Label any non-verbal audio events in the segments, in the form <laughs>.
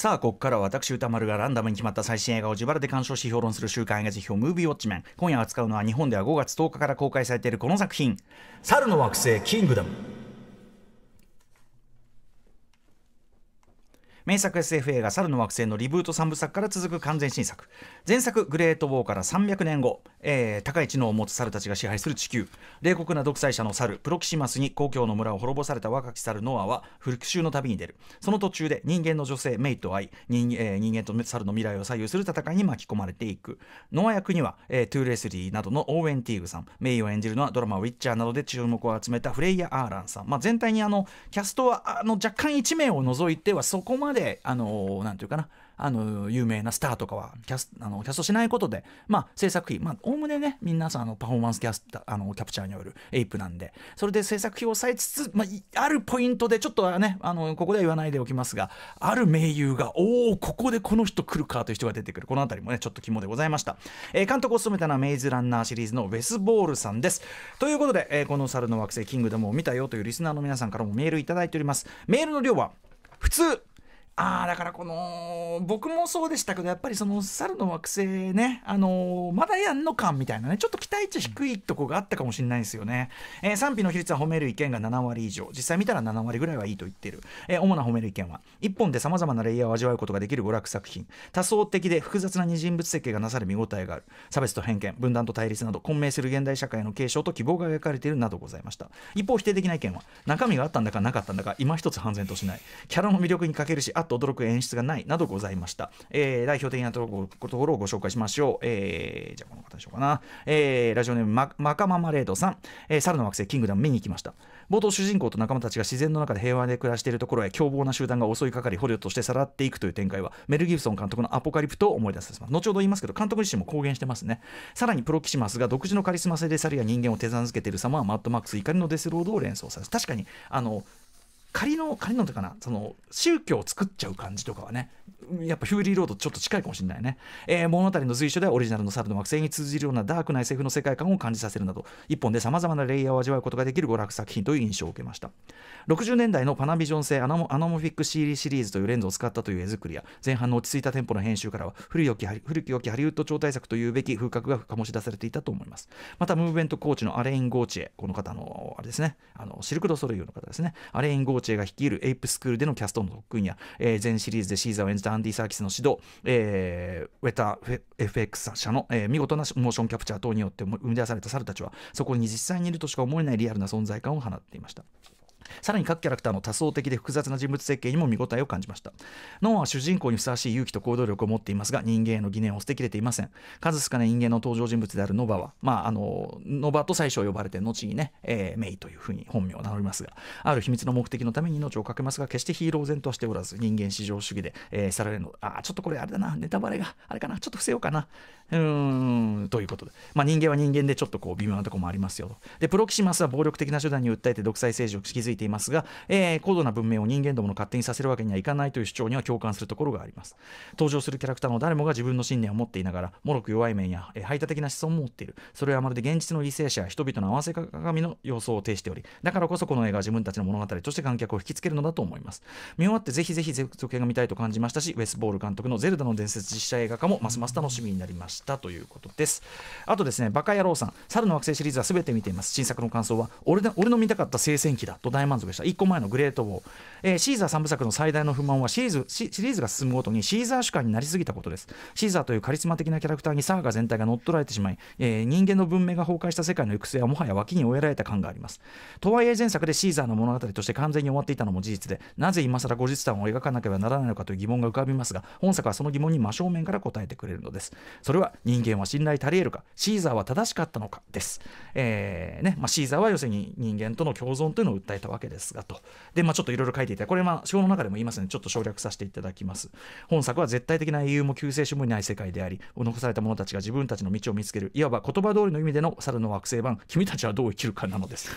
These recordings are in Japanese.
さあここから私歌丸がランダムに決まった最新映画を自腹で鑑賞し評論する週刊映画辞表「ムービーウォッチメン」今夜扱うのは日本では5月10日から公開されているこの作品「猿の惑星キングダム」名作 SF 映画「猿の惑星」のリブート3部作から続く完全新作前作「グレート・ウォー」から300年後、えー、高い知能を持つ猿たちが支配する地球冷酷な独裁者の猿プロキシマスに故郷の村を滅ぼされた若き猿ノアは復讐の旅に出るその途中で人間の女性メイと愛人,、えー、人間と猿の未来を左右する戦いに巻き込まれていくノア役には、えー、トゥーレスリーなどのオーウェン・ティーグさんメイを演じるのはドラマ「ウィッチャー」などで注目を集めたフレイヤ・アーランさん、まあ、全体にあのキャストはあの若干1名を除いてはそこまでで、あの、なんていうかな、あの、有名なスターとかはキャスあのキャストしないことで、まあ、制作費、まあ、おおむねね、みんなさ、あの、パフォーマンスキャスあのキャプチャーによるエイプなんで、それで制作費を抑えつつ、まあ、あるポイントで、ちょっとね、あの、ここでは言わないでおきますが、ある名優が、おお、ここでこの人来るかという人が出てくる。この辺りもね、ちょっと肝でございました。えー、監督を務めたのは、メイズランナーシリーズのウェス・ボールさんです。ということで、えー、この猿の惑星キングダムを見たよというリスナーの皆さんからもメールいただいております。メールの量は、普通、ああだからこの僕もそうでしたけどやっぱりその猿の惑星ねあのー、まだやんの感みたいなねちょっと期待値低いとこがあったかもしれないですよね、えー、賛否の比率は褒める意見が7割以上実際見たら7割ぐらいはいいと言ってる、えー、主な褒める意見は1本でさまざまなレイヤーを味わうことができる娯楽作品多層的で複雑な二人物設計がなされ見応えがある差別と偏見分断と対立など混迷する現代社会の継承と希望が描かれているなどございました一方否定的な意見は中身があったんだかなかったんだか今一つ判然としないキャラの魅力に欠けるしあと驚く演出がないなどございました、えー、代表的なところをご紹介しましょう、えー、じゃあこの方でしょうかな、えー、ラジオネームマカママレードさん、えー、猿の惑星キングダム見に行きました冒頭主人公と仲間たちが自然の中で平和で暮らしているところへ凶暴な集団が襲いかかり捕虜としてさらっていくという展開はメル・ギブソン監督のアポカリプトを思い出させます後ほど言いますけど監督自身も公言してますねさらにプロキシマスが独自のカリスマ性で猿や人間を手綱付けている様はマッドマックス怒りのデスロードを連想させ確かにあの仮の仮のとかなその宗教を作っちゃう感じとかはねやっぱヒューリーロードちょっと近いかもしれないね、えー、物語の随所ではオリジナルの猿の惑星に通じるようなダークな SF の世界観を感じさせるなど一本でさまざまなレイヤーを味わうことができる娯楽作品という印象を受けました60年代のパナビジョン製アナモアナモフィックシリーズというレンズを使ったという絵作りや前半の落ち着いたテンポの編集からは古き良き古き良きハリウッド超大作というべき風格が醸し出されていたと思いますまたムーブメントコーチのアレイン・ゴーチェこの方のあれですねあのシルク・ド・ソレイユの方ですねアレイン・ゴーーチェが率いるエイプスクールでのキャストの特訓や、えー、全シリーズでシーザーを演じたアンディ・サーキスの指導、えー、ウェタフェ FX 社の、えー、見事なモーションキャプチャー等によって生み出された猿たちはそこに実際にいるとしか思えないリアルな存在感を放っていました。さらに各キャラクターの多層的で複雑な人物設計にも見応えを感じましたノンは主人公にふさわしい勇気と行動力を持っていますが人間への疑念を捨てきれていません数少ない人間の登場人物であるノバは、まあ、あのノバと最初呼ばれて後にね、えー、メイというふうに本名を名乗りますがある秘密の目的のために命を懸けますが決してヒーロー然としておらず人間至上主義で、えー、去られるのあちょっとこれあれだなネタバレがあれかなちょっと伏せようかなうーんということで、まあ、人間は人間でちょっとこう微妙なとこもありますよとでプロキシマスは暴力的な手段に訴えて独裁政治を築いてていますが、えー、高度な文明を人間どもの勝手にさせるわけにはいかないという主張には共感するところがあります登場するキャラクターの誰もが自分の信念を持っていながらもろく弱い面や、えー、排他的な思想も持っているそれはまるで現実の理性者や人々の合わせ鏡の様相を呈しておりだからこそこの映画は自分たちの物語として観客を引きつけるのだと思います見終わってぜひぜひ続編が見たいと感じましたしウェス・ボール監督の「ゼルダの伝説」実写映画化もますます楽しみになりましたということですあとですねバカ野郎さん猿の惑星シリーズは全て見ています新作の感想は俺の見たかった聖戦記だと大満足でした1個前のグレートウォー、えー、シーザー3部作の最大の不満はシリーズシリーズが進むごとにシーザー主観になりすぎたことですシーザーというカリスマ的なキャラクターにサーガ全体が乗っ取られてしまい、えー、人間の文明が崩壊した世界の行く末はもはや脇に追えられた感がありますとはいえ前作でシーザーの物語として完全に終わっていたのも事実でなぜ今更後日談を描かなければならないのかという疑問が浮かびますが本作はその疑問に真正面から答えてくれるのですそれは人間は信頼足りえるかシーザーは正しかったのかです、えーねまあ、シーザーは要するに人間との共存というのを訴えたわけですがと。で、まあ、ちょっといろいろ書いていたこれ、まあ、事の中でも言いますの、ね、で、ちょっと省略させていただきます。本作は絶対的な英雄も救世主もいない世界であり、残された者たちが自分たちの道を見つける、いわば言葉通りの意味での猿の惑星版、君たちはどう生きるかなのです。<laughs>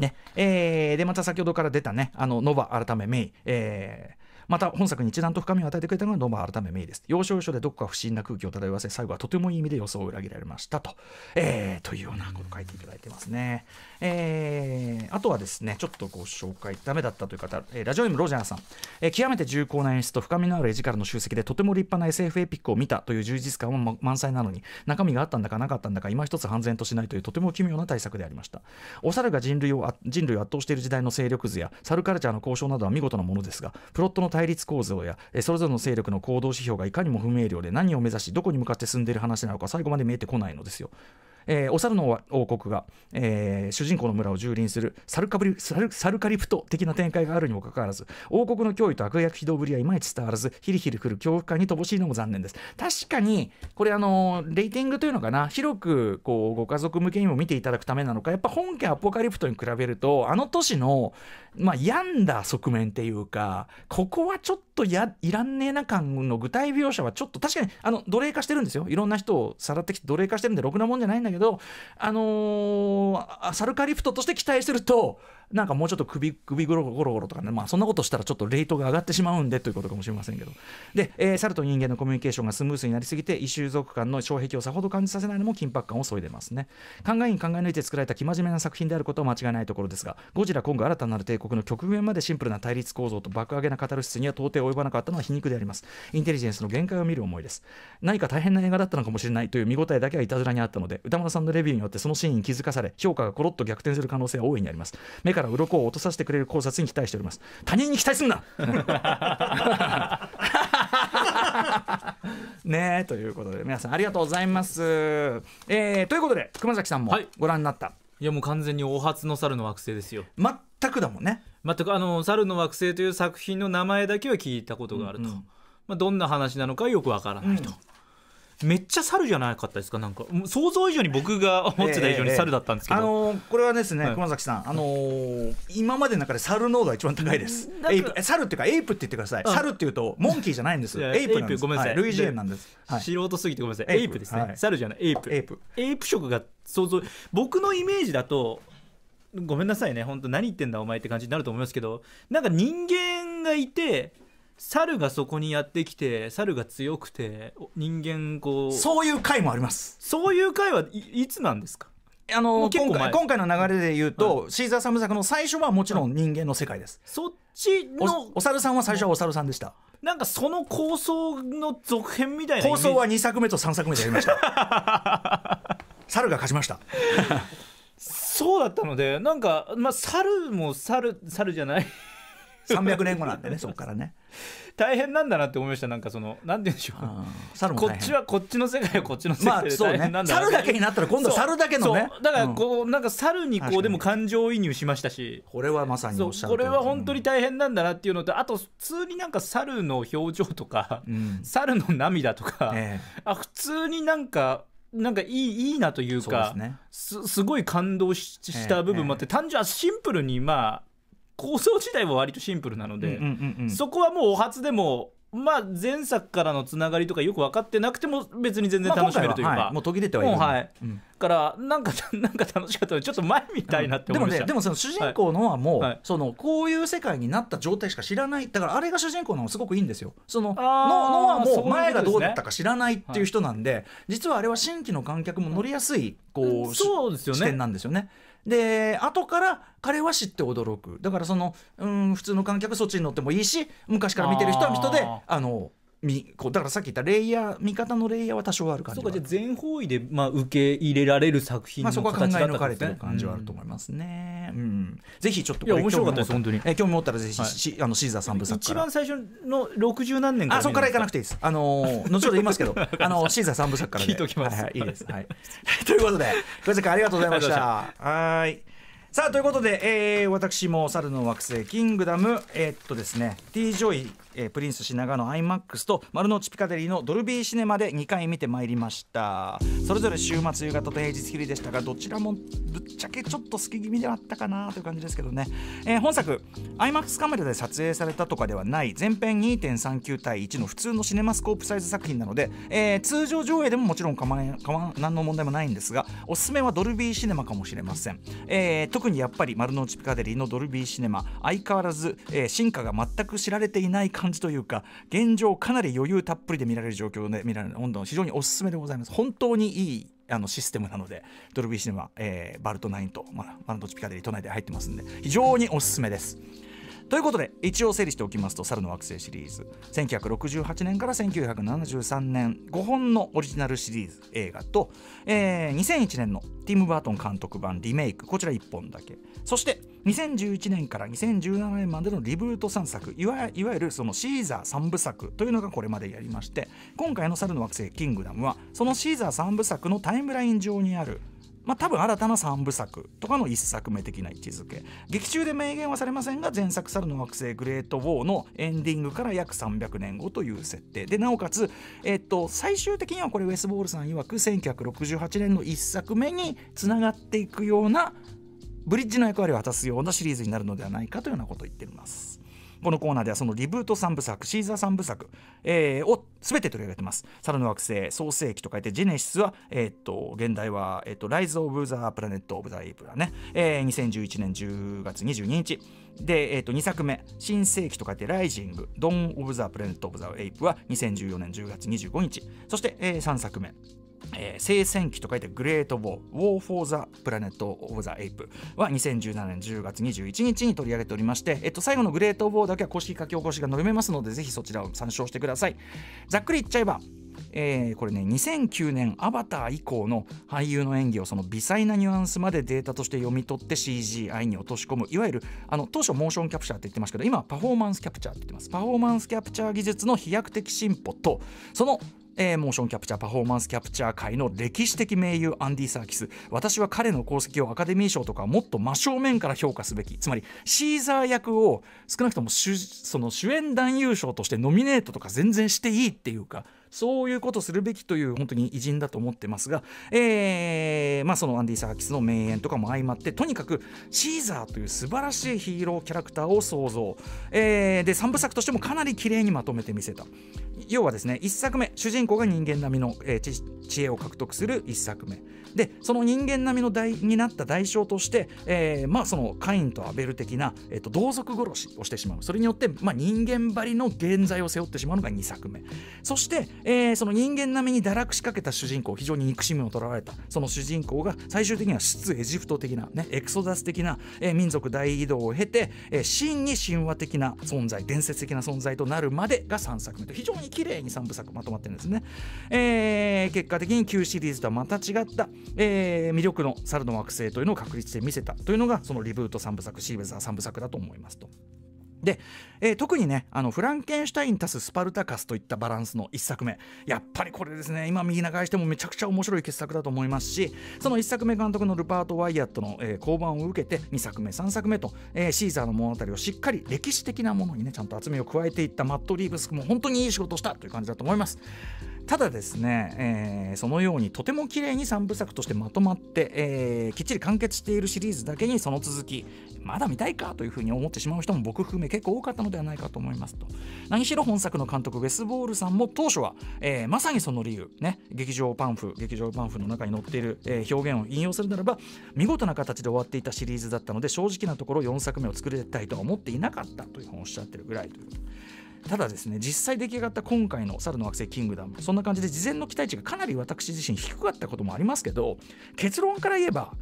ねえー、でまた先ほどから出たねあのノバ改めメイ、えー、また本作に一段と深みを与えてくれたのがどうも改めメイです要所要所でどこか不審な空気を漂わせ最後はとてもいい意味で予想を裏切られましたと、えー、というようなことを書いていただいてますね、えー、あとはですねちょっとご紹介ダメだったという方、えー、ラジオネームロジャーさん、えー、極めて重厚な演出と深みのある絵力の集積でとても立派な SF エピックを見たという充実感も満載なのに中身があったんだかなかったんだか今一つ半然としないというとても奇妙な対策でありましたお猿が人類を人類を圧倒している時代の勢力図やサルカルチャーの交渉などは見事なものですがプロットの対立構造や、えそれぞれの勢力の行動指標がいかにも不明瞭で何を目指しどこに向かって進んでいる話なのか最後まで見えてこないのですよえー、お猿の王国が、えー、主人公の村を蹂躙するサルカブリサルサルカリプト的な展開があるにもかかわらず王国の脅威と悪役非道ぶりはいまいち伝わらずヒリヒリくる恐怖感に乏しいのも残念です確かにこれあのレーティングというのかな広くこうご家族向けにも見ていただくためなのかやっぱ本家アポカリプトに比べるとあの都市の、まあ、病んだ側面っていうかここはちょっとやいらんねえな感の具体描写はちょっと確かにあの奴隷化してるんですよいろんな人をさらってきて奴隷化してるんでろくなもんじゃないんだけどけど、あのー、サルカリフトとして期待するとなんかもうちょっと首首ゴロゴロゴロとかね、まあ、そんなことしたらちょっとレートが上がってしまうんでということかもしれませんけどで、えー、猿と人間のコミュニケーションがスムースになりすぎて異種族間の障壁をさほど感じさせないのも緊迫感を削いでますね考えに考え抜いて作られた生真面目な作品であることは間違いないところですがゴジラ今後新たなる帝国の極限までシンプルな対立構造と爆上げな語る質には到底及ばなかったのは皮肉でありますインテリジェンスの限界を見る思いです何か大変な映画だったのかもしれないという見応えだけはいたずらにあったので歌丸さんのレビューによってそのシーンに気づかされ評価がコロッと逆転する可能性は大いにあります目からから鱗を落とさせてくれる考察に期待しております他人に期待すんな <laughs> ねえということで皆さんありがとうございます、えー、ということで熊崎さんもご覧になった、はいいやもう完全にお初の猿の惑星ですよ全くだもんね全くあの猿の惑星という作品の名前だけは聞いたことがあると、うんうん、まあ、どんな話なのかよくわからないと、うんめっちゃ猿じゃなかったですかなんか想像以上に僕が思ってた以上に猿だったんですけど、えーえー、あのー、これはですね、はい、熊崎さん、あのー、今までの中で猿度が一番高いです猿っていうかエイプって言ってください猿っていうとモンキーじゃないんですエイプごめんなさい、はい、ルイジなんです、素人すぎてごめんなさいエイプですね、はい、猿じゃないエイプエイプエイプ色が想像僕のイメージだとごめんなさいね本当何言ってんだお前って感じになると思いますけどなんか人間がいて猿がそこにやってきて猿が強くて人間こうそういう回もありますそういう回はいつなんですかあの今回今回の流れで言うと、はい、シーザーサム作の最初はもちろん人間の世界です、そっちのお猿さんは最初はお猿さんでしたなんかその構想の続編みたいな構想は2作目と3作目でやりました <laughs> 猿が勝ちましたそうだったのでなんか、まあ、猿も猿猿じゃない300年後なんでね <laughs> そこからね大変なんだなって思いましたなんかそのなんて言うんでしょうこっちはこっちの世界はこっちの世界で大変なんだまあね、猿だけになったら今度は猿だけのねだからこう、うん、なんか猿にこうでも感情移入しましたしこれはまさにこれは本当に大変なんだなっていうのとあと普通になんか猿の表情とか、うん、猿の涙とか、ええ、あ普通になんかなんかいいいいなというかす、ねす、すごい感動した部分もあって、ええ、単純はシンプルにまあ構想自体は割とシンプルなので、そこはもうお初でもまあ、前作からのつながりとかよく分かってなくても別に全然楽しめるというか、まあはい、もう途切れてはいる、はい、うん、からなんかなんか楽しかったのでちょっと前みたいなって思いました、うん、でもねでもその主人公のはもう、はい、そのこういう世界になった状態しか知らないだからあれが主人公のすごくいいんですよそのののはもう前がどうだったか知らないっていう人なんで、実はあれは新規の観客も乗りやすいこう、そうですよね視点なんですよねで後から彼は知って驚くだからその、うん、普通の観客そっちに乗ってもいいし昔から見てる人は人であのみこうだからさっき言ったレイヤー見方のレイヤーは多少ある感じそうかじゃ全方位で、まあ、受け入れられる作品の形だったまあ、そこは考え抜かれてる感じはあると思いますね、うん、うん、ぜひちょっとこれいや面白かったです本当にえ興味持ったらぜひ、はい、しあのシーザー三部作一番最初の60何年からあそこからいかなくていいですあの後ほど言いますけどあのシーザー三部作から、ね、聞いときます、はい、はい、いいです、はい、<laughs> ということで小関ありがとうございましたはいさあということで、えー、私も猿の惑星キングダムえー、っとですね T ジョイえー、プリンス品川の iMAX と丸の内ピカデリーのドルビーシネマで2回見てまいりましたそれぞれ週末夕方と平日昼でしたがどちらもぶっちゃけちょっと好き気味ではあったかなという感じですけどね、えー、本作 iMAX カメラで撮影されたとかではない全編2.39対1の普通のシネマスコープサイズ作品なので、えー、通常上映でももちろん構え構何の問題もないんですがおすすめはドルビーシネマかもしれません、えー、特にやっぱり丸の内ピカデリーのドルビーシネマ相変わらず、え進化が全く知られていない感感じというか現状かなり余裕たっぷりで見られる状況で見られる温度の非常におすすめでございます本当にいいあのシステムなのでドルビーシネマ、えー、バルト9と、まあ、マルトチピカデリー都内で入ってますんで非常におすすめですということで一応整理しておきますと「猿の惑星」シリーズ1968年から1973年5本のオリジナルシリーズ映画と、えー、2001年のティム・バートン監督版リメイクこちら1本だけそして2011年から2017年までのリブート3作いわゆるそのシーザー3部作というのがこれまでやりまして今回の「猿の惑星キングダムは」そのシーザー3部作のタイムライン上にある「まあ、多分新たな三部作とかの一作目的な位置づけ劇中で明言はされませんが前作「猿の惑星グレート・ウォー」のエンディングから約300年後という設定でなおかつ、えっと、最終的にはこれウェス・ボールさん曰く1968年の1作目につながっていくようなブリッジの役割を果たすようなシリーズになるのではないかというようなことを言っています。このコーナーではそのリブート3部作シーザー3部作、えー、を全て取り上げてます猿の惑星創世紀と書いてジェネシスは、えー、っと現代は、えー、っとライズ・オブ・ザ・プラネット・オブ・ザ・イープラね、えー、2011年10月22日で、えー、っと2作目新世紀と書いてライジングドン・オブ・ザ・プラネット・オブ・ザ・エイプは2014年10月25日そして、えー、3作目えー、聖戦記と書いてグレートウォー、ウォーフォーザプラネットオブザエイプは2017年10月21日に取り上げておりまして、えっと、最後のグレートウォーだけは公式書き起こしが述べますので、ぜひそちらを参照してください。ざっくり言っちゃえば、えー、これね2009年「アバター」以降の俳優の演技をその微細なニュアンスまでデータとして読み取って CGI に落とし込むいわゆるあの当初モーションキャプチャーって言ってましたけど今パフォーマンスキャプチャーって言ってますパフォーマンスキャプチャー技術の飛躍的進歩とそのえー、モーションキャプチャーパフォーマンスキャプチャー界の歴史的名優アンディ・サーキス私は彼の功績をアカデミー賞とかもっと真正面から評価すべきつまりシーザー役を少なくとも主その主演男優賞としてノミネートとか全然していいっていうかそういうことするべきという本当に偉人だと思ってますが、えーまあ、そのアンディ・サーキスの名演とかも相まってとにかくシーザーという素晴らしいヒーローキャラクターを想像、えー、で3部作としてもかなり綺麗にまとめてみせた要はですね1作目主人公が人間並みの、えー、知恵を獲得する1作目でその人間並みの代になった代償として、えー、まあ、そのカインとアベル的な、えーと、同族殺しをしてしまうそれによって、まあ、人間ばりの現在を背負ってしまうのが2作目そして、えー、その人間並みに堕落しかけた主人公非常に憎しみをとらわれたその主人公が最終的には出エジプト的な、ね、エクソダス的な、え民族大移動を経て、え真に神話的な存在伝説的な存在となるまでが3作目と非常に綺麗に3部作まとまってるんですね、えー、結果的に旧シリーズとはまた違った、えー、魅力の猿の惑星というのを確立して見せたというのがそのリブート3部作シーベザー3部作だと思いますと。で、えー、特にねあのフランケンシュタイン足すスパルタカスといったバランスの1作目やっぱりこれですね今右流してもめちゃくちゃ面白い傑作だと思いますしその1作目監督のルパート・ワイヤットの、えー、交番を受けて2作目3作目と、えー、シーザーの物語をしっかり歴史的なものにねちゃんと厚みを加えていったマット・リーブスも本当にいい仕事したという感じだと思いますただですね、えー、そのようにとても綺麗に3部作としてまとまって、えー、きっちり完結しているシリーズだけにその続き、まだ見たいかというふうに思ってしまう人も僕含め結構多かったのではないかと思いますと何しろ本作の監督ウェス・ボールさんも当初は、えー、まさにその理由ね劇場パンフ劇場パンフの中に載っている、えー、表現を引用するならば見事な形で終わっていたシリーズだったので正直なところ4作目を作りたいとは思っていなかったというふうにおっしゃってるぐらいという。ただですね実際出来上がった今回の「猿の惑星キングダム」そんな感じで事前の期待値がかなり私自身低かったこともありますけど結論から言えば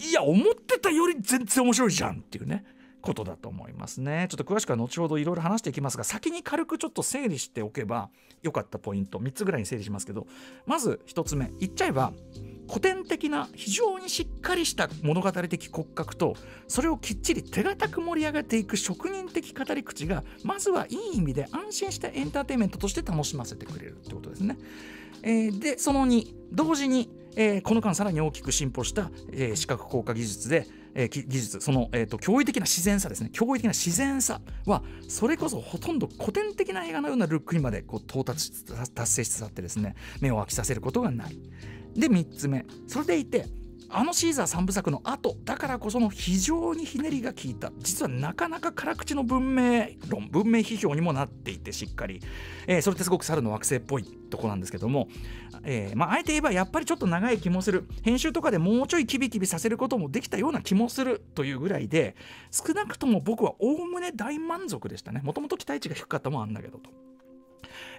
いや思ってたより全然面白いじゃんっていうねことだと思いますねちょっと詳しくは後ほどいろいろ話していきますが先に軽くちょっと整理しておけばよかったポイント3つぐらいに整理しますけどまず1つ目言っちゃえば古典的な非常にしっかりした物語的骨格とそれをきっちり手堅く盛り上げていく職人的語り口がまずはいい意味で安心したエンターテインメントとして楽しませてくれるってことですね。えー、でその2同時にえー、この間さらに大きく進歩した、えー、視覚効果技術で、えー、技術その、えーと、驚異的な自然さですね驚異的な自然さはそれこそほとんど古典的な映画のようなルックにまでこう到達達成しつつあってですね目を飽きさせることがない。で3つ目それでいてあのシーザー3部作の後だからこその非常にひねりが効いた実はなかなか辛口の文明論文明批評にもなっていてしっかり、えー、それってすごく猿の惑星っぽいとこなんですけども、えー、まあ、あえて言えばやっぱりちょっと長い気もする編集とかでもうちょいキビキビさせることもできたような気もするというぐらいで少なくとも僕はおおむね大満足でしたねもともと期待値が低かったもんあんだけどと。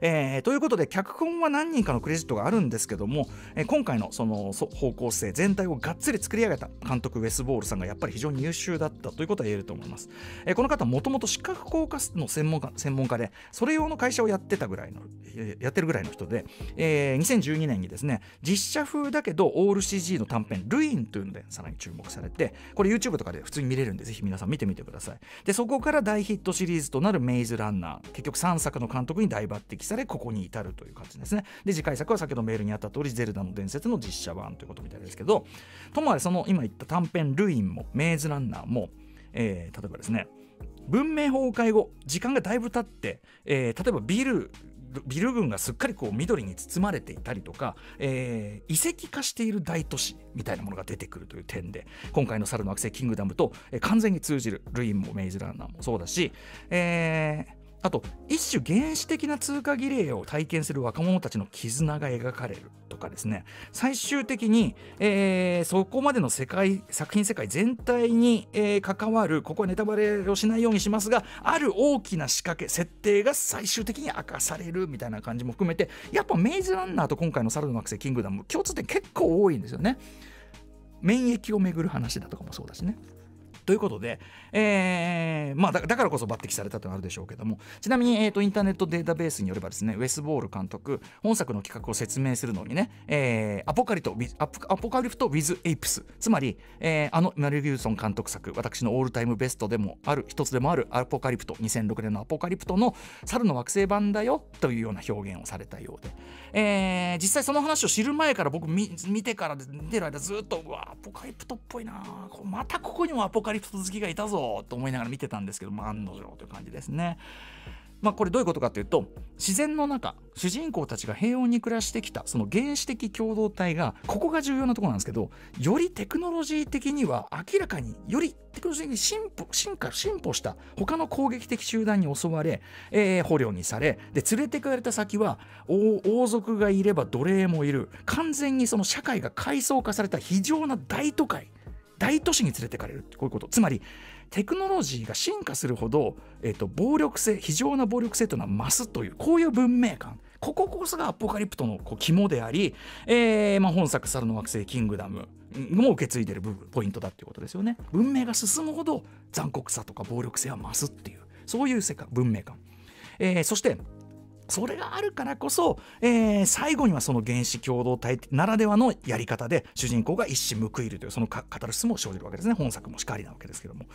えー、ということで脚本は何人かのクレジットがあるんですけども、えー、今回のその方向性全体をがっつり作り上げた監督ウェス・ボールさんがやっぱり非常に優秀だったということは言えると思います、えー、この方もともと視覚効果の専門家専門家でそれ用の会社をやってたぐらいのやってるぐらいの人で、えー、2012年にですね実写風だけどオール CG の短編「ルイン」というのでさらに注目されてこれ YouTube とかで普通に見れるんでぜひ皆さん見てみてくださいでそこから大ヒットシリーズとなる「メイズランナー」結局3作の監督に大抜擢されここに至るという感じですねで次回作は先ほどメールにあった通り「ゼルダの伝説」の実写版ということみたいですけどともあれその今言った短編「ルイン」も「メイズランナーも」えー、例えばですね文明崩壊後時間がだいぶ経って、えー、例えばビルビル群がすっかりこう緑に包まれていたりとか、えー、遺跡化している大都市みたいなものが出てくるという点で今回の「猿の惑星キングダムと」と、えー、完全に通じるルインもメイズランナーもそうだし、えー、あと一種原始的な通過儀礼を体験する若者たちの絆が描かれるとかですね最終的に、えー、そこまでの世界作品世界全体に、えー、関わるここはネタバレをしないようにしますがある大きな仕掛け設定が最終的に明かされるみたいな感じも含めてやっぱメイズランナーと今回の「サルの惑星キングダム」共通点結構多いんですよね。免疫をめぐる話だとかもそうだしね。ということで、えーまあ、だからこそ抜擢されたというのあるでしょうけどもちなみに、えーと、インターネットデータベースによればですねウェス・ボール監督本作の企画を説明するのにね、えー、アポカリとアポカリフト・ウィズ・エイプスつまり、えー、あのマリギューソン監督作私のオールタイムベストでもある一つでもあるアポカリプト2006年のアポカリプトの猿の惑星版だよというような表現をされたようで、えー、実際その話を知る前から僕見てから出る間ずっとうわアポカリプトっぽいなまたここにもアポカリ人好きがいたぞと思いながら見てたんですけど、まあ、案の定という感じですね。まあ、これどういうことかというと自然の中主人公たちが平穏に暮らしてきたその原始的共同体がここが重要なところなんですけどよりテクノロジー的には明らかによりテクノロジー的に進歩進化進歩した他の攻撃的集団に襲われ、えー、捕虜にされで連れてかれた先は王族がいれば奴隷もいる完全にその社会が階層化された非常な大都会大都市に連れてかれるこういうことつまりテクノロジーが進化するほど、えーと、暴力性非常な暴力性というのは増すというこういう文明観こここそがアポカリプトのこう肝であり、えーまあ、本作「猿の惑星キングダム」も受け継いでる部分ポイントだっていうことですよね文明が進むほど残酷さとか暴力性は増すっていうそういう世界文明観、えー、そしてそれがあるからこそ、えー、最後にはその原始共同体ならではのやり方で主人公が一矢報いるというそのカタルシスも生じるわけですね本作もしかりなわけですけども。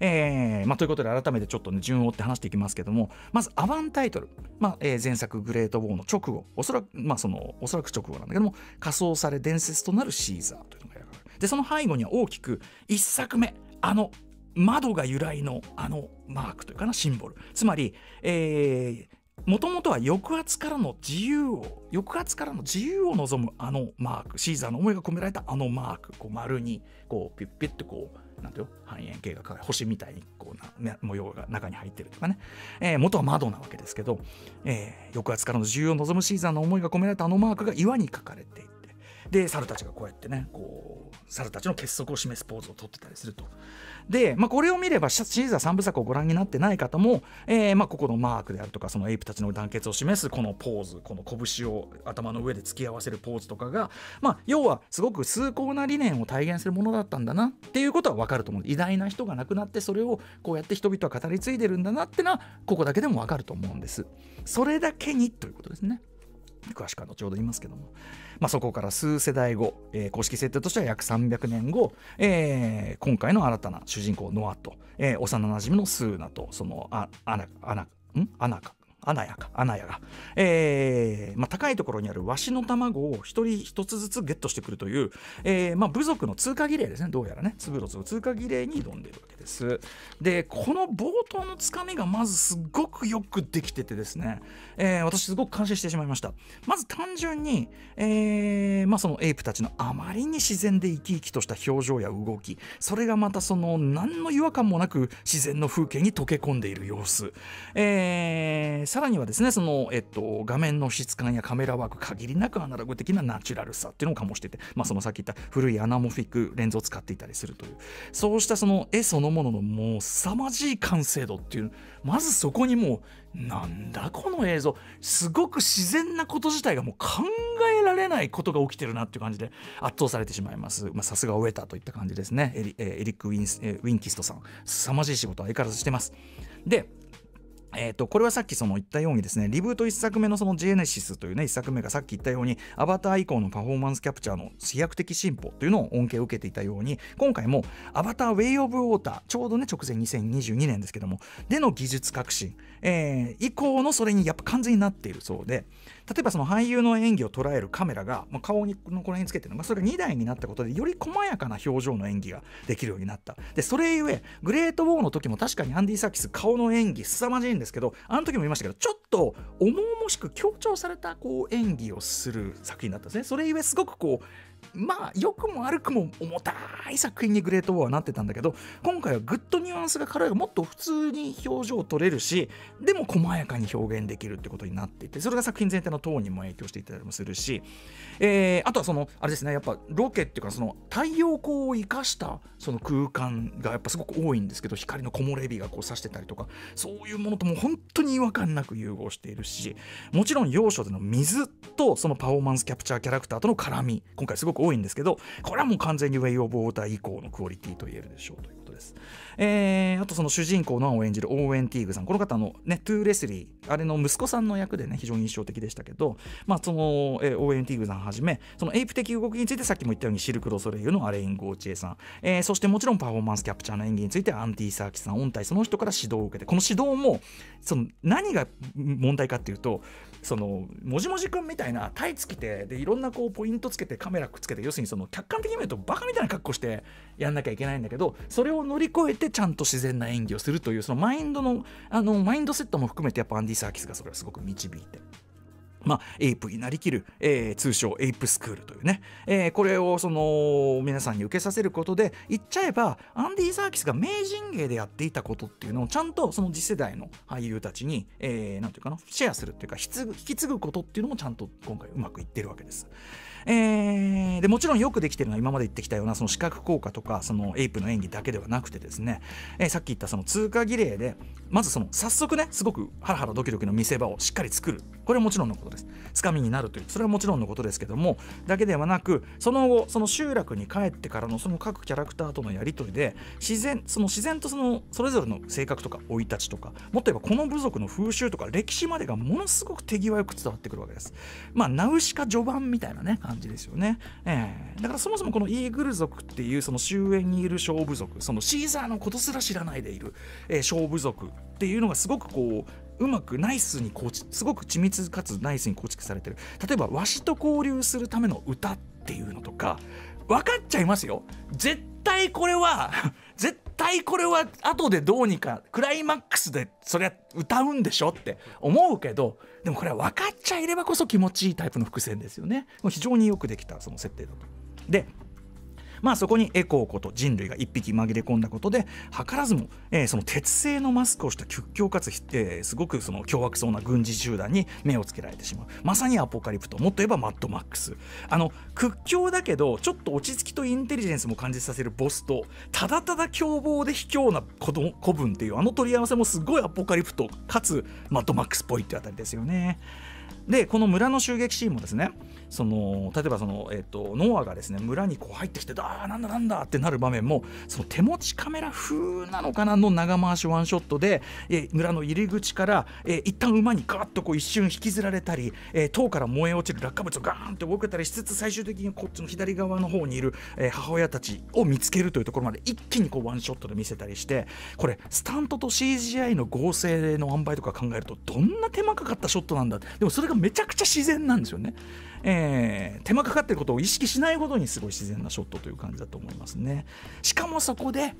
えーまあ、ということで改めてちょっとね順を追って話していきますけどもまずアバンタイトル、まあえー、前作「グレート・ウォー」の直後おそらく、まあ、そのおそらく直後なんだけども仮装され伝説となるシーザーというのがやかれるでその背後には大きく1作目あの窓が由来のあのマークというかなシンボルつまり、えー、もともとは抑圧からの自由を抑圧からの自由を望むあのマークシーザーの思いが込められたあのマークこう丸にこうピュッピュッてこうなんていう半円形が星みたいにこうな、ね、模様が中に入ってるとかね、えー、元は窓なわけですけど、えー、抑圧からの自由を望むシーザーの思いが込められたあのマークが岩に書かれていで猿たちがこうやってねこう猿たちの結束を示すポーズをとってたりするとで、まあ、これを見ればシリーズは3部作をご覧になってない方も、えー、まあ、ここのマークであるとかそのエイプたちの団結を示すこのポーズこの拳を頭の上で突き合わせるポーズとかが、まあ、要はすごく崇高な理念を体現するものだったんだなっていうことは分かると思う偉大な人が亡くなってそれをこうやって人々は語り継いでるんだなってのはここだけでも分かると思うんですそれだけにということですね。詳しくは後ほど言いますけども、まあ、そこから数世代後、えー、公式設定としては約300年後、えー、今回の新たな主人公ノアと、えー、幼なじみのスーナとそのアナアナんアナカアナヤか、アナヤが、えーまあ、高いところにあるワシの卵を一人一つずつゲットしてくるという、えーまあ、部族の通過儀礼ですね、どうやらね、粒の通過儀礼に挑んでいるわけです。で、この冒頭のつかみがまずすごくよくできててですね、えー、私すごく感心してしまいました。まず単純に、えーまあ、そのエイプたちのあまりに自然で生き生きとした表情や動き、それがまたその何の違和感もなく自然の風景に溶け込んでいる様子。えーさらにはですねその、えっと、画面の質感やカメラワーク限りなくアナログ的なナチュラルさっていうのを醸してて、まあ、そのさっき言った古いアナモフィックレンズを使っていたりするというそうしたその絵そのもののもう凄まじい完成度っていうまずそこにもうなんだこの映像すごく自然なこと自体がもう考えられないことが起きてるなっていう感じで圧倒されてしまいますさすがウェタといった感じですねエリ,、えー、エリックウィンス・ウィンキストさん凄まじい仕事は相変わらずしてますでえーと、これはさっきその言ったようにですね、リブート1作目のそのジェネシスというね、1作目がさっき言ったように、アバター以降のパフォーマンスキャプチャーの飛躍的進歩というのを恩恵を受けていたように、今回もアバターウェイ・オブ・ウォーター、ちょうどね、直前2022年ですけども、での技術革新、えー、以降のそれにやっぱ完全になっているそうで、例えばその俳優の演技を捉えるカメラが、ま顔にのこの辺つけてるのがそれが2台になったことでより細やかな表情の演技ができるようになったでそれゆえグレート・ウォーの時も確かにアンディ・サーキス顔の演技凄まじいんですけどあの時も言いましたけどちょっと重々しく強調されたこう演技をする作品だったんですねそれゆえすごくこうまあ良くも悪くも重たい作品にグレートウォーはなってたんだけど今回はグッとニュアンスが軽いがもっと普通に表情を取れるしでも細やかに表現できるってことになっていてそれが作品全体のトーンにも影響していたりもするし、えー、あとはそのあれですねやっぱロケっていうかその太陽光を生かしたその空間がやっぱすごく多いんですけど光の木漏れ日がこう差してたりとかそういうものとも本当に違和感なく融合しているしもちろん要所での水とそのパフォーマンスキャプチャーキャラクターとの絡み今回すごすごく多いんですけどこれはもう完全にウェイオブ・オーター以降のクオリティと言えるでしょうということです。えー、あとその主人公のアンを演じるオーウェン・ティーグさん、この方のね、トゥーレスリー、あれの息子さんの役でね、非常に印象的でしたけど、まあ、その、えー、オーウェン・ティーグさんはじめ、そのエイプ的動きについてさっきも言ったようにシルク・ロソレイユのアレイン・ゴーチエさん、えー、そしてもちろんパフォーマンスキャプチャーの演技についてアンティ・サーキさん、音体その人から指導を受けて、この指導も、その何が問題かっていうと、そのもじもじくんみたいなタイツ着てでいろんなこうポイントつけてカメラくっつけて要するにその客観的に見るとバカみたいな格好してやんなきゃいけないんだけどそれをを乗り越えてちゃんと自然な演技をするというそのマインドのあのマインドセットも含めてやっぱアンディ・サーキスがそれはすごく導いて。まあ、エイプになりきる、えー、通称エイプスクールというね、えー、これをその皆さんに受けさせることで言っちゃえばアンディ・サーキスが名人芸でやっていたことっていうのをちゃんとその次世代の俳優たちに何、えー、て言うかなシェアするっていうか引き継ぐことっていうのもちゃんと今回うまくいってるわけです。えー、でもちろんよくできてるのは今まで言ってきたようなその視覚効果とかそのエイプの演技だけではなくてですね、えー、さっき言ったその通過儀礼でまずその早速ねすごくハラハラドキドキの見せ場をしっかり作るこれはもちろんのことですつかみになるというそれはもちろんのことですけどもだけではなくその後その集落に帰ってからのその各キャラクターとのやり取りで自然その自然とそのそれぞれの性格とか生い立ちとかもっと言えばこの部族の風習とか歴史までがものすごく手際よく伝わってくるわけですまあナウシカ序盤みたいなね感じですよね、えー、だからそもそもこのイーグル族っていうその終焉にいる小部族そのシーザーのことすら知らないでいる、えー、小部族っていうのがすごくこううまくナイスに構築すごく緻密かつナイスに構築されてる例えばわしと交流するための歌っていうのとか分かっちゃいますよ絶対これは <laughs> 絶対これは後でどうにかクライマックスでそりゃ歌うんでしょって思うけどでもこれは分かっちゃいればこそ気持ちいいタイプの伏線ですよね非常によくできたその設定だと。でまあ、そこにエコーこと人類が1匹紛れ込んだことで図らずも、えー、その鉄製のマスクをした屈強かつ、えー、すごくその凶悪そうな軍事集団に目をつけられてしまうまさにアポカリプトもっと言えばマッドマックスあの屈強だけどちょっと落ち着きとインテリジェンスも感じさせるボスとただただ凶暴で卑怯な子分っていうあの取り合わせもすごいアポカリプトかつマッドマックスっぽいっていうあたりですよね。でこの村の襲撃シーンもですねその例えばその、えーと、ノアがですね村にこう入ってきて「あなんだなんだ」ってなる場面もその手持ちカメラ風なのかなの長回しワンショットで、えー、村の入り口から、えー、一旦馬にガーッとこう一瞬引きずられたり、えー、塔から燃え落ちる落下物をガーンって動けたりしつつ最終的にこっちの左側の方にいる、えー、母親たちを見つけるというところまで一気にこうワンショットで見せたりしてこれスタントと CGI の合成の塩梅とか考えるとどんな手間かかったショットなんだでもそれがめちゃくちゃ自然なんですよね。えー、手間かかってることを意識しないほどにすごい自然なショットという感じだと思いますね。しかもそこで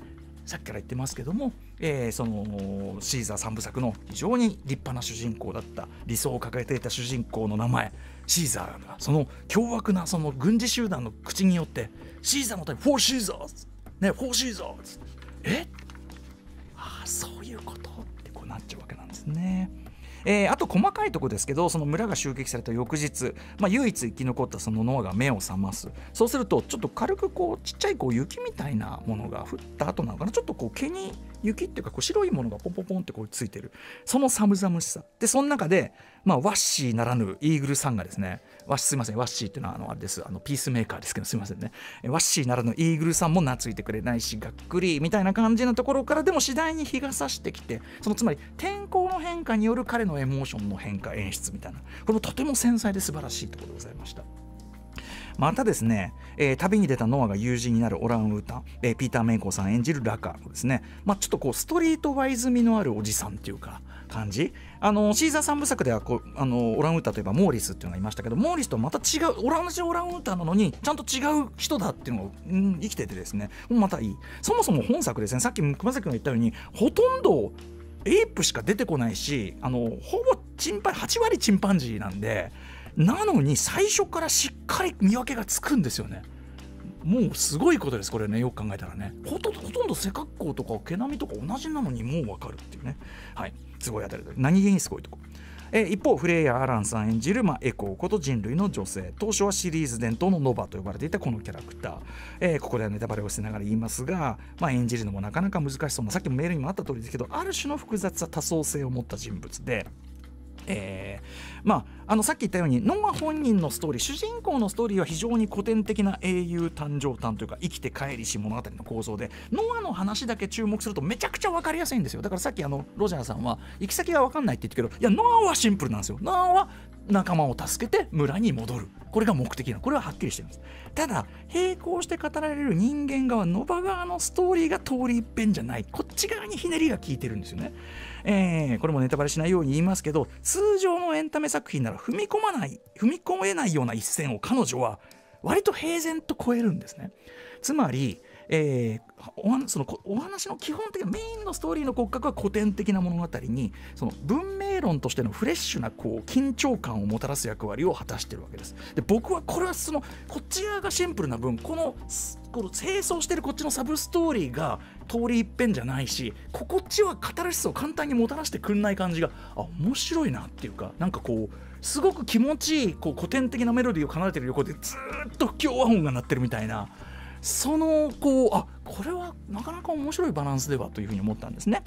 さっきから言ってますけども、えー、そのシーザー三部作の非常に立派な主人公だった理想を抱えていた主人公の名前シーザーがその凶悪なその軍事集団の口によってシーザーのためフォーシーザーズねフォーシーザーズえああそういうことってこうなっちゃうわけなんですね。えー、あと細かいとこですけどその村が襲撃された翌日、まあ、唯一生き残ったそのノアが目を覚ますそうするとちょっと軽くこうちっちゃいこう雪みたいなものが降った後なのかなちょっとこう毛に雪っていうかこう白いものがポンポンポンってこうついてるその寒々しさでその中で、まあ、ワッシーならぬイーグルさんがですねわすいません、ワッシーっていうのはあのあれです、あのピースメーカーですけど、すいませんね。ワッシーならのイーグルさんも懐いてくれないし、がっくりみたいな感じのところから、でも次第に日が差してきて、そのつまり天候の変化による彼のエモーションの変化、演出みたいな、これもとても繊細で素晴らしいところでございました。またですね、えー、旅に出たノアが友人になるオランウータン、えー、ピーター・メイコーさん演じるラカですね、まあ、ちょっとこうストリートワイズ味のあるおじさんっていうか感じあのシーザー三部作ではこあのオランウータンといえばモーリスっていうのがいましたけどモーリスとまた違う同じオランウータンなのにちゃんと違う人だっていうのを、うん、生きててですねまたいいそもそも本作ですねさっき熊崎が言ったようにほとんどエイプしか出てこないしあのほぼチンパ8割チンパンジーなんでなのに最初からしっかり見分けがつくんですよね。もうすごいことですこれねよく考えたらねほとんど背格好とか毛並みとか同じなのにもう分かるっていうねはいすごい当たり何気にすごいとこえ一方フレイヤー・アランさん演じる、まあ、エコーこと人類の女性当初はシリーズ伝統のノバと呼ばれていたこのキャラクター、えー、ここではネタバレをしながら言いますが、まあ、演じるのもなかなか難しそうなさっきもメールにもあった通りですけどある種の複雑さ多層性を持った人物でえーまあ、あのさっき言ったようにノア本人のストーリー主人公のストーリーは非常に古典的な英雄誕生誕というか生きて帰りし物語の構造でノアの話だけ注目するとめちゃくちゃ分かりやすいんですよだからさっきあのロジャーさんは行き先が分かんないって言ったけどいやノアはシンプルなんですよノアは仲間を助けて村に戻るこれが目的なこれははっきりしてるんですただ並行して語られる人間側ノバ側のストーリーが通り一遍じゃないこっち側にひねりが効いてるんですよね、えー、これもネタバレしないように言いますけど通常のエンタメ作品なら踏み込まない踏み込めないような一線を彼女は割と平然と超えるんですねつまりえー、おそのお話の基本的なメインのストーリーの骨格は古典的な物語にその文明論としてのフレッシュなこう緊張感をもたらす役割を果たしてるわけです。で僕はこれはそのこっち側がシンプルな分このこの清掃してるこっちのサブストーリーが通り一遍じゃないし心地はカタルシスを簡単にもたらしてくんない感じがあ面白いなっていうかなんかこうすごく気持ちいいこう古典的なメロディーを奏でてる横でずっと共和音が鳴ってるみたいな。そのこうあこれはなかなか面白いバランスではというふうに思ったんですね。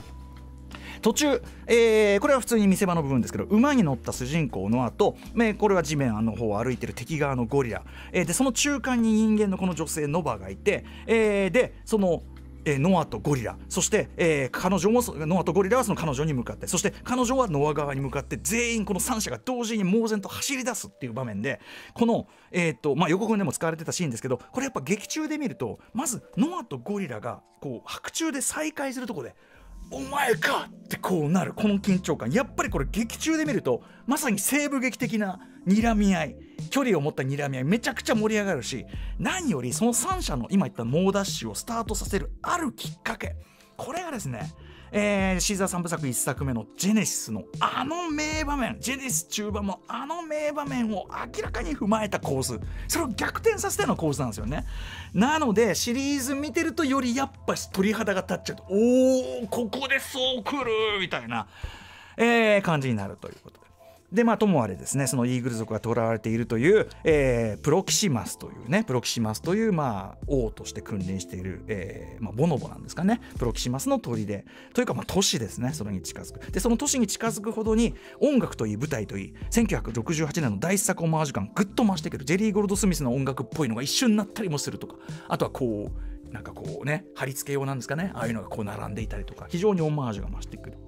途中、えー、これは普通に見せ場の部分ですけど馬に乗った主人公の後、えー、これは地面の方を歩いてる敵側のゴリラ、えー、でその中間に人間のこの女性ノバがいて、えー、でそのえー、ノアとゴリラそして、えー、彼女もノアとゴリラはその彼女に向かってそして彼女はノア側に向かって全員この3者が同時に猛然と走り出すっていう場面でこの、えーとまあ、予告でも使われてたシーンですけどこれやっぱ劇中で見るとまずノアとゴリラがこう白昼で再会するとこでお前かってこうなるこの緊張感やっぱりこれ劇中で見るとまさに西部劇的な睨み合い距離を持った睨み合いめちゃくちゃ盛り上がるし何よりその3社の今言った猛ダッシュをスタートさせるあるきっかけこれがですねえー、シーザー三部作1作目のジェネシスのあの名場面ジェネシス中盤のあの名場面を明らかに踏まえた構図それを逆転させたような構図なんですよねなのでシリーズ見てるとよりやっぱ鳥肌が立っちゃうとおおここでそうくるみたいな、えー、感じになるということでまあともあれですねそのイーグル族がらわれているという、えー、プロキシマスというねプロキシマスというまあ王として君臨している、えーまあ、ボノボなんですかねプロキシマスの砦というかまあ都市ですねそれに近づくでその都市に近づくほどに音楽といい舞台といい1968年の大作オマージュ感ぐっと増してくるジェリー・ゴールドスミスの音楽っぽいのが一瞬になったりもするとかあとはこうなんかこうね貼り付け用なんですかねああいうのがこう並んでいたりとか非常にオマージュが増してくる。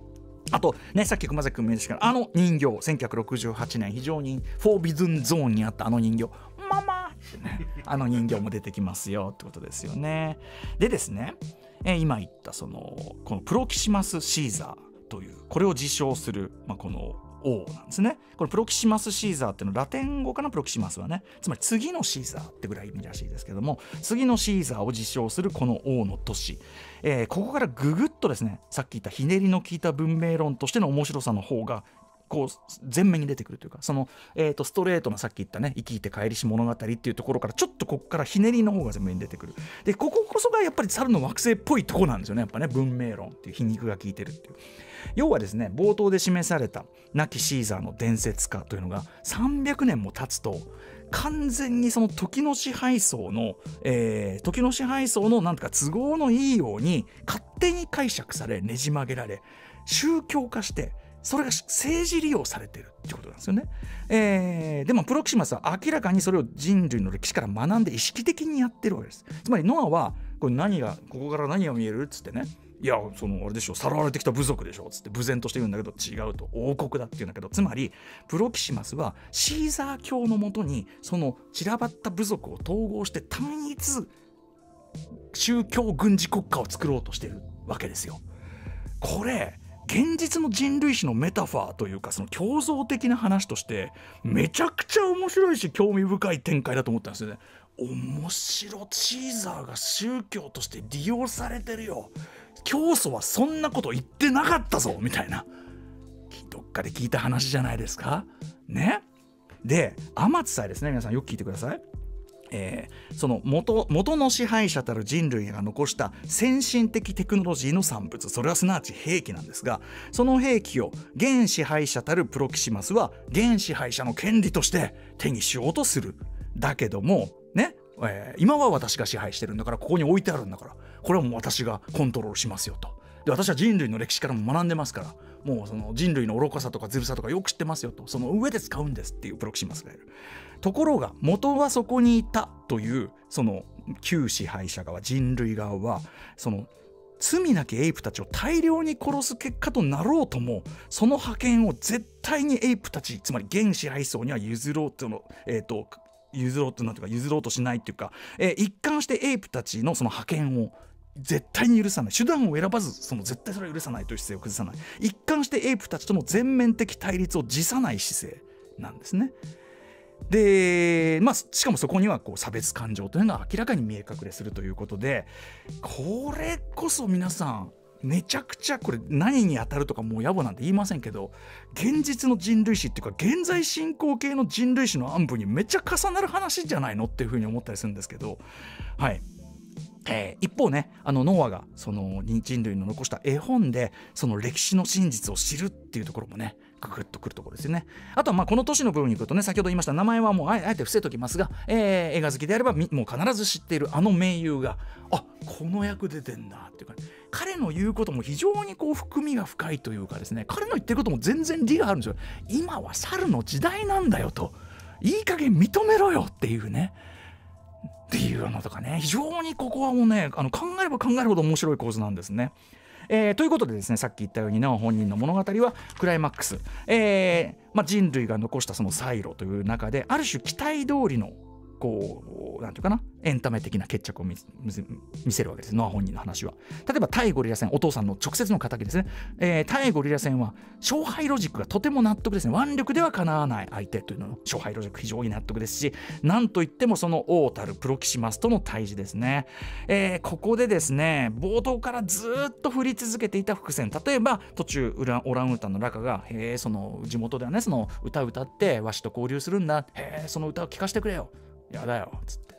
あと、ね、さっき熊崎君も言いましたけど、あの人形、1968年、非常にフォービズンゾーンにあったあの人形、ママあの人形も出てきますよってことですよね。でですね、え今言ったその、このプロキシマス・シーザーという、これを自称する、まあ、この王なんですね。これプロキシマスシーザーっていうのはラテン語かなプロキシマスはねつまり次のシーザーってぐらい意味らしいですけども次のシーザーを自称するこの王の都市、えー、ここからぐぐっとですねさっき言ったひねりの効いた文明論としての面白さの方がこう前面に出てくるというかその、えー、とストレートなさっき言ったね「生き生て帰りし物語」っていうところからちょっとここからひねりの方が前面に出てくるでこここそがやっぱり猿の惑星っぽいとこなんですよねやっぱね文明論っていう皮肉が効いてるっていう。要はですね冒頭で示された亡きシーザーの伝説家というのが300年も経つと完全にその時の支配層の、えー、時の支配層のなんとか都合のいいように勝手に解釈されねじ曲げられ宗教化してそれが政治利用されてるってことなんですよね。えー、でもプロキシマスは明らかにそれを人類の歴史から学んで意識的にやってるわけです。つまりノアはこれ何がここから何が見えるっつってねいやそのあれでしょさらわれてきた部族でしょ」つって無然として言うんだけど違うと王国だって言うんだけどつまりプロキシマスはシーザー教のもとにその散らばった部族を統合して単一宗教軍事国家を作ろうとしてるわけですよ。これ現実の人類史のメタファーというかその共造的な話としてめちゃくちゃ面白いし興味深い展開だと思ったんですよね。面白シーザーが宗教として利用されてるよ教祖はそんなこと言ってなかったぞみたいなどっかで聞いた話じゃないですかねで天津さえですね皆さんよく聞いてくださいえー、その元元の支配者たる人類が残した先進的テクノロジーの産物それはすなわち兵器なんですがその兵器を現支配者たるプロキシマスは現支配者の権利として手にしようとするだけどもね、えー、今は私が支配してるんだからここに置いてあるんだからこれはもう私がコントロールしますよと。で私は人類の歴史からも学んでますからもうその人類の愚かさとかずるさとかよく知ってますよとその上で使うんですっていうプロキシマスがいるところが元はそこにいたというその旧支配者側人類側はその罪なきエイプたちを大量に殺す結果となろうともその覇権を絶対にエイプたちつまり現支配層には譲ろうとの、えーと、と譲ろうとなんていうか譲ろうとしないっていうか、えー、一貫してエイプたちのその覇権を絶対に許さない手段を選ばずその絶対それは許さないという姿勢を崩さない一貫してエイプたちとの全面的対立を辞さない姿勢なんですね。で、まあ、しかもそこにはこう差別感情というのが明らかに見え隠れするということでこれこそ皆さんめちゃくちゃこれ何に当たるとかもう野暮なんて言いませんけど現実の人類史っていうか現在進行形の人類史の暗部にめちゃ重なる話じゃないのっていうふうに思ったりするんですけどはいえー、一方ねあのノアがその人類の残した絵本でその歴史の真実を知るっていうところもねグッとくるところですよね。あとはまあこの年の部分に行くとね先ほど言いました名前はもうあえて伏せときますが、えー、映画好きであればもう必ず知っているあの名優があこの役出てんだっていうか、彼の言うことも非常にこう含みが深いというかですね彼の言ってることも全然理があるんですよ。今は猿の時代なんだよといい加減認めろよっていうね。っていうのとかね非常にここはもうねあの考えれば考えるほど面白い構図なんですね。えー、ということでですねさっき言ったようになお本人の物語はクライマックス、えーまあ、人類が残したそのサイロという中である種期待通りのこう、なんていうかな、エンタメ的な決着を見せるわけです、ノア本人の話は。例えば、対ゴリラ戦、お父さんの直接の敵ですね、えー、対ゴリラ戦は、勝敗ロジックがとても納得ですね、腕力ではかなわない相手というのの勝敗ロジック、非常に納得ですし、なんといってもその王たるプロキシマスとの対峙ですね。えー、ここでですね、冒頭からずっと振り続けていた伏線、例えば、途中、オランウータンのラカが、へえ、その地元ではね、その歌歌って、わしと交流するんだ、へえ、その歌を聴かせてくれよ。やだよ、つって。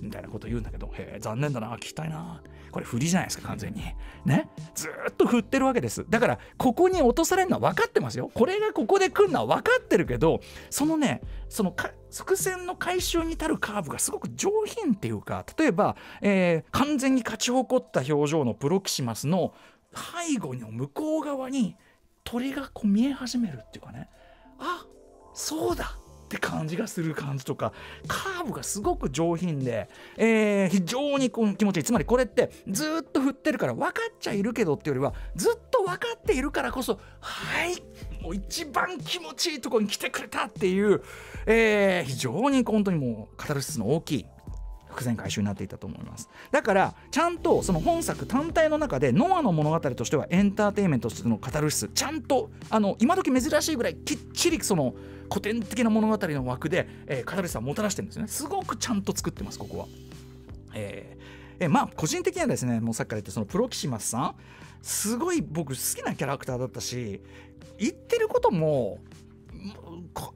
みたいなこと言うんだけど、へえ、残念だな、聞きたいな。これ振りじゃないですか、完全に。ね。ずっと振ってるわけです。だから、ここに落とされるのは分かってますよ。これがここで来るのは分かってるけど、そのね、その伏線の回収に至るカーブがすごく上品っていうか、例えば、えー、完全に勝ち誇った表情のプロキシマスの背後の向こう側に鳥がこう見え始めるっていうかね、あそうだって感じがする感じとかカーブがすごく上品で、えー、非常にこう気持ちいいつまりこれってずっと振ってるから分かっちゃいるけどってよりはずっと分かっているからこそはいもう一番気持ちいいとこに来てくれたっていう、えー、非常に本当にもうカタルシスの大きい伏線回収になっていたと思いますだからちゃんとその本作単体の中でノアの物語としてはエンターテインメントとしてのルシスちゃんとあの今時珍しいぐらいきっちりその古典的な物語の枠で、えー、ルシスはもたらしてるんですねすごくちゃんと作ってますここは。えー、えまあ個人的にはですねもうさっきから言ってそのプロキシマスさんすごい僕好きなキャラクターだったし言ってることも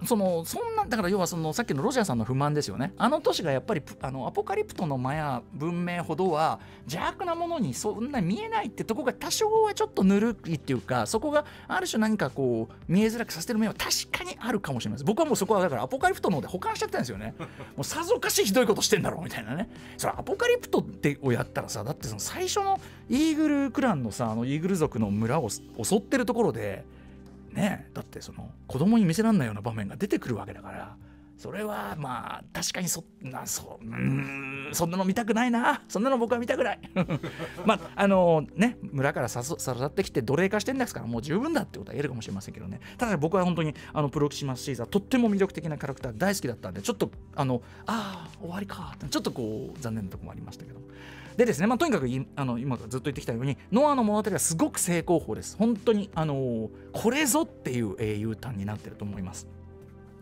そのそんなだから要はそのさっきのロシアさんの不満ですよねあの都市がやっぱりあのアポカリプトのマヤ文明ほどは邪悪なものにそんな見えないってとこが多少はちょっとぬるいっていうかそこがある種何かこう見えづらくさせてる面は確かにあるかもしれないです僕はもうそこはだからアポカリプトの方で保管しちゃったんですよねもうさぞかしひどいことしてんだろうみたいなねそれアポカリプトってをやったらさだってその最初のイーグルクランのさあのイーグル族の村を襲ってるところでねだってその子供に見せらんないような場面が出てくるわけだからそれはまあ確かにそなそうんそんなの見たくないなそんなの僕は見たくない <laughs> まああのね村からささらってきて奴隷化してんですからもう十分だってことは言えるかもしれませんけどねただ僕は本当にあのプロキシマスシーザーとっても魅力的なキャラクター大好きだったんでちょっとあのああ終わりかちょっとこう残念なとこもありましたけどでですね、まあ、とにかくあの今ずっと言ってきたようにノアの物語はすごく正攻法です本当にあのー、これぞっていう、え U ターンになってると思います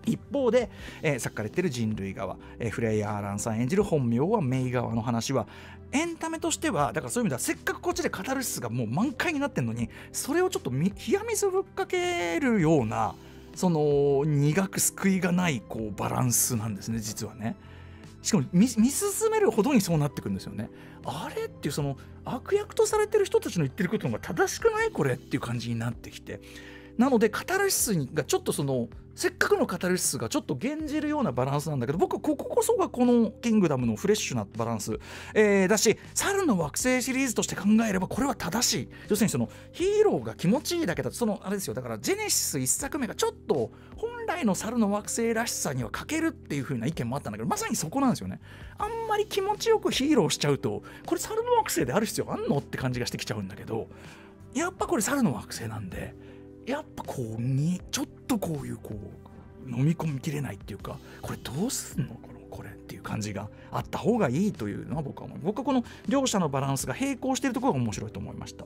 一方で、えー、作家で言ってる人類側、えー、フレイヤー・アランさん演じる本名はメイ側の話はエンタメとしてはだからそういう意味ではせっかくこっちでカタルシスがもう満開になってるのにそれをちょっと冷や水ぶっかけるようなその苦く救いがないこうバランスなんですね実はね。しかも見進めるほどにそうなってくるんですよね。あれっていうその悪役とされてる人たちの言ってることのが正しくないこれっていう感じになってきてなのでカタルシスがちょっとそのせっかくのカタルシスがちょっと減じるようなバランスなんだけど僕こここそがこの「キングダム」のフレッシュなバランス、えー、だし猿の惑星シリーズとして考えればこれは正しい要するにそのヒーローが気持ちいいだけだとそのあれですよだからジェネシス1作目がちょっと本来の猿の惑星らしさには欠けるっていう風な意見もあったんだけどまさにそこなんですよねあんまり気持ちよくヒーローしちゃうとこれ猿の惑星である必要あんのって感じがしてきちゃうんだけどやっぱこれ猿の惑星なんで。やっぱこうにちょっとこういうこう飲み込みきれないっていうかこれどうすんのこのこれっていう感じがあった方がいいというのは僕は思う僕はこの両者のバランスが並行しているところが面白いと思いました。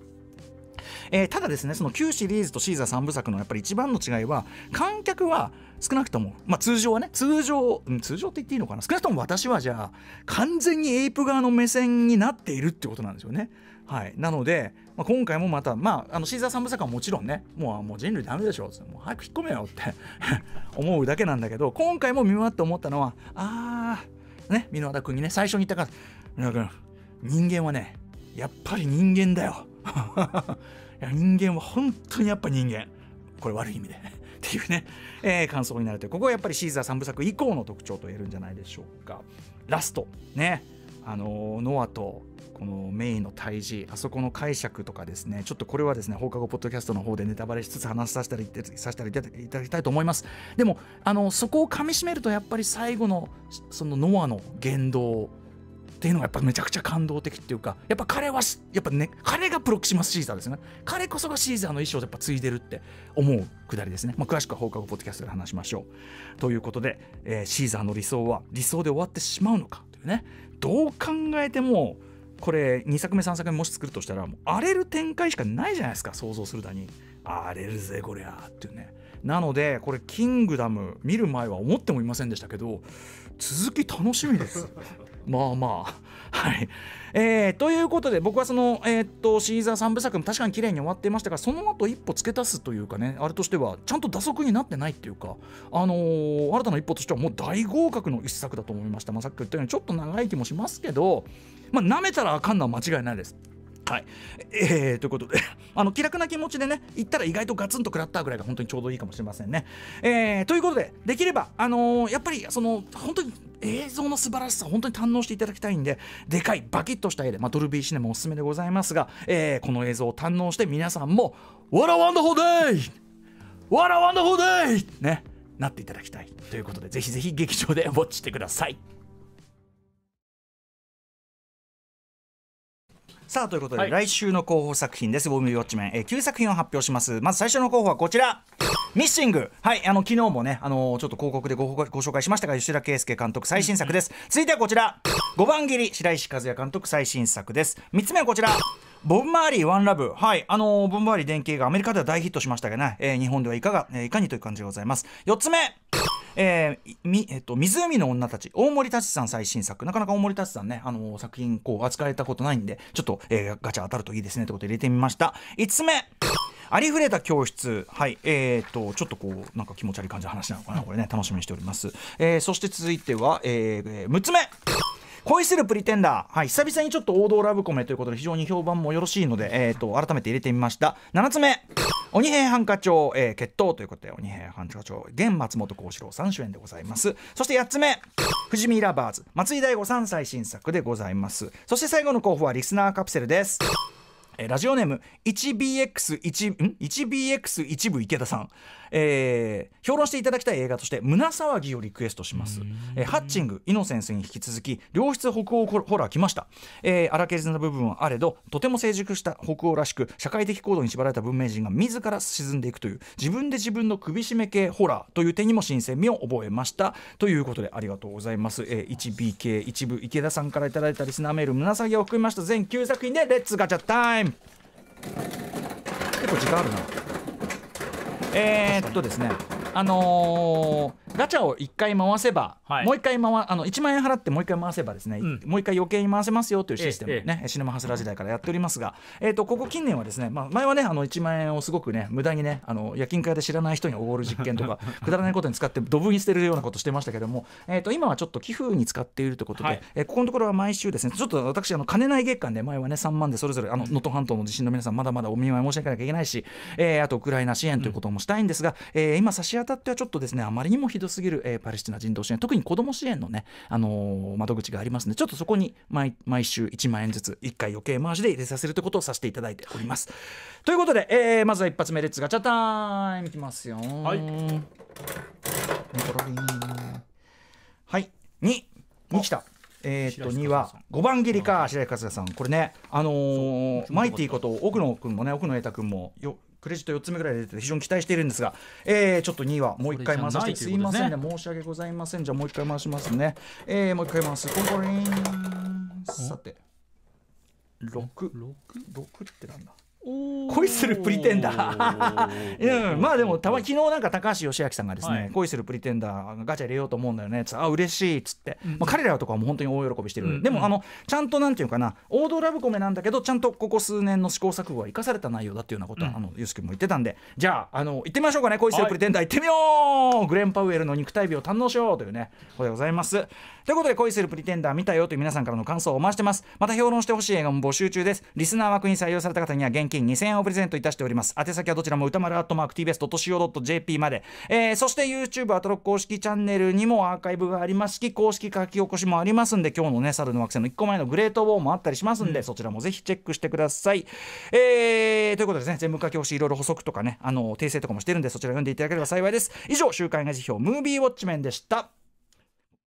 えー、ただですねその旧シリーズとシーザー3部作のやっぱり一番の違いは観客は少なくとも、まあ、通常はね通常、うん、通常って言っていいのかな少なくとも私はじゃあ完全にエイプ側の目線になっているってことなんですよね。はい、なのでまあ、今回もまた、まあ、あのシーザー三部作はもちろんねもうもう人類ダメでしょうもう早く引っ込めよって <laughs> 思うだけなんだけど今回も見終わって思ったのはあーね箕輪田君にね最初に言ったから君人間はねやっぱり人間だよ <laughs> いや人間は本当にやっぱ人間これ悪い意味で <laughs> っていうね、えー、感想になるとここはやっぱりシーザー三部作以降の特徴と言えるんじゃないでしょうかラストねあのノアとこのメインの対峙あそこの解釈とかですねちょっとこれはですね放課後ポッドキャストの方でネタバレしつつ話させてさせていただきたいと思いますでもあのそこをかみしめるとやっぱり最後のそのノアの言動っていうのがやっぱめちゃくちゃ感動的っていうかやっぱ彼はやっぱね彼がプロキシマスシーザーですね彼こそがシーザーの衣装でやっぱ継いでるって思うくだりですね、まあ、詳しくは放課後ポッドキャストで話しましょうということで、えー、シーザーの理想は理想で終わってしまうのかいうねどう考えてもこれ2作目3作目もし作るとしたらもう荒れる展開しかないじゃないですか想像するだに荒れるぜこりゃっていうねなのでこれ「キングダム」見る前は思ってもいませんでしたけど続き楽しみですまあまあはい、えー、ということで僕はその、えー、っとシーザー3部作も確かに綺麗に終わっていましたがその後一歩付け足すというかねあれとしてはちゃんと打足になってないっていうか、あのー、新たな一歩としてはもう大合格の一作だと思いました、まあ、さっき言ったようにちょっと長い気もしますけど、まあ、舐めたらあかんのは間違いないです。はいえー、ということで <laughs> あの気楽な気持ちでね行ったら意外とガツンと食らったぐらいが本当にちょうどいいかもしれませんね。えー、ということでできれば、あのー、やっぱりその本当に映像の素晴らしさ本当に堪能していただきたいんででかいバキッとした絵で、まあ、ドルビーシネマおすすめでございますが、えー、この映像を堪能して皆さんも「What a wonderful day! What a wonderful day!」ねなっていただきたいということでぜひぜひ劇場で <laughs> ウォッチしてください。さあということで、はい、来週の候補作品です「ウォーミーウォッチメン」えー、9作品を発表しますまず最初の候補はこちらミッシングはいあの昨日もねあのー、ちょっと広告でごご紹介しましたが吉田圭介監督最新作です、続いてはこちら5番切り白石和也監督最新作です3つ目はこちらボブ・マーリーワンラブはいあのー、ボブ・マーリー電気がアメリカでは大ヒットしましたがね、えー、日本ではいかが、えー、いかにという感じでございます4つ目えーみえっと、湖の女たち、大森達さん最新作、なかなか大森達さんね、あの作品こう扱われたことないんで、ちょっと、えー、ガチャ当たるといいですねってこと入れてみました。5つ目ありふれた教室、はいえーと、とちょっとこうなんか気持ち悪い感じの話なのかな、これね、楽しみにしております。えー、そして続いては、えー、6つ目恋するプリテンダー、はい、久々にちょっと王道ラブコメということで非常に評判もよろしいので、えーと、改めて入れてみました7つ目鬼平犯科帳、えー、決闘ということで鬼平犯科帳現松本幸四郎さん主演でございますそして8つ目富士見ラバーズ松井大悟さん最新作でございますそして最後の候補はリスナーカプセルですえー、ラジオネーム 1BX1 1BX1 部池田さん、えー、評論していただきたい映画として胸騒ぎをリクエストします、えー、ハッチングイノセンスに引き続き良質北欧ホラー来ました荒削りな部分はあれどとても成熟した北欧らしく社会的行動に縛られた文明人が自ら沈んでいくという自分で自分の首絞め系ホラーという点にも新鮮味を覚えましたということでありがとうございます、えー、1BK1 部池田さんからいただいたリスナーメール胸騒ぎを含めました全9作品でレッツガチャタイムん結構時間あるなえー、っとですねあのー、ガチャを1回回せば、はい、もう1回回あの1万円払ってもう1回回せばですね、うん、もう1回余計に回せますよというシステムね、ええ、シネマハスラー時代からやっておりますが、えーと、ここ近年はですね、まあ、前はねあの1万円をすごくね無駄にねあの夜勤会で知らない人におごる実験とか <laughs> くだらないことに使ってドブに捨てるようなことしてましたけども、えーと、と今はちょっと寄付に使っているということで、はい、えー、ここのところは毎週ですねちょっと私あの金ない月間で前はね3万でそれぞれ能登半島の地震の皆さんまだまだお見舞い申し上げなきゃいけないし、えー、あとウクライナ支援ということもしたいんですが、うん、えー、今差し当たってはちょっとですねあまりにもひどすぎる、えー、パレスチナ人道支援特に子ども支援のね、あのー、窓口がありますのでちょっとそこに毎週1万円ずつ1回余計回しで入れさせるということをさせていただいております。はい、ということで、えー、まずは一発目レッツガチャタイムいきますよ。はい、はい、2, 2来た。えー、っと2は5番切りか白井克也さんこれねあのー、マイティこと奥野君もね奥野瑛太君もよクレジット4つ目ぐらい出て非常に期待しているんですが、えー、ちょっと2位はもう1回回させて、ね、すいませんね申し訳ございませんじゃあもう1回回しますね、えー、もう1回回すコンコリンさて66ってなんだ恋するプリテンダー、<laughs> うん、まあでもたま昨日なんか高橋義明さんがですね、はい、恋するプリテンダーガチャ入れようと思うんだよねつあ嬉しいっつって、うん、まあ、彼らとかも本当に大喜びしてる、うん、でもあのちゃんとなんていうかな王道ラブコメなんだけどちゃんとここ数年の試行錯誤は生かされた内容だっていうようなことは、うん、あのユースケも言ってたんでじゃああの行ってみましょうかね恋するプリテンダー、い、行ってみようグレン・パウエルの肉体美を堪能しようというねここでございますということで恋するプリテンダー見たよという皆さんからの感想をお待ちしてますまた評論してほしい映画も募集中ですリスナー枠に採用された方には現金2000円をプレゼントいたしております宛先はどちらも歌丸アットマーク TBS.CO.JP まで、えー、そして YouTube アトロック公式チャンネルにもアーカイブがありますし公式書き起こしもありますんで今日のね猿の惑星の1個前のグレートウォーもあったりしますんで、うん、そちらもぜひチェックしてください、えー、ということですね全部書き起こしいろいろ補足とかねあの訂正とかもしてるんでそちら読んでいただければ幸いです以上週刊映画辞表ムービーウォッチメンでした